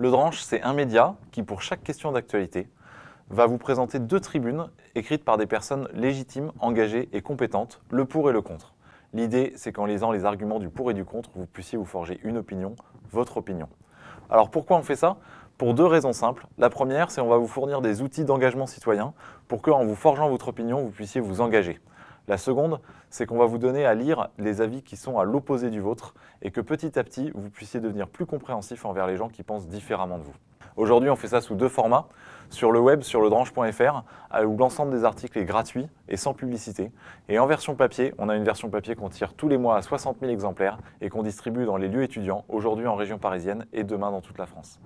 Le Dranche, c'est un média qui, pour chaque question d'actualité, va vous présenter deux tribunes écrites par des personnes légitimes, engagées et compétentes, le pour et le contre. L'idée, c'est qu'en lisant les arguments du pour et du contre, vous puissiez vous forger une opinion, votre opinion. Alors pourquoi on fait ça Pour deux raisons simples. La première, c'est qu'on va vous fournir des outils d'engagement citoyen pour qu'en vous forgeant votre opinion, vous puissiez vous engager. La seconde, c'est qu'on va vous donner à lire les avis qui sont à l'opposé du vôtre et que petit à petit, vous puissiez devenir plus compréhensif envers les gens qui pensent différemment de vous. Aujourd'hui, on fait ça sous deux formats. Sur le web, sur ledrange.fr, euh, où l'ensemble des articles est gratuit et sans publicité. Et en version papier, on a une version papier qu'on tire tous les mois à 60 000 exemplaires et qu'on distribue dans les lieux étudiants, aujourd'hui en région parisienne et demain dans toute la France.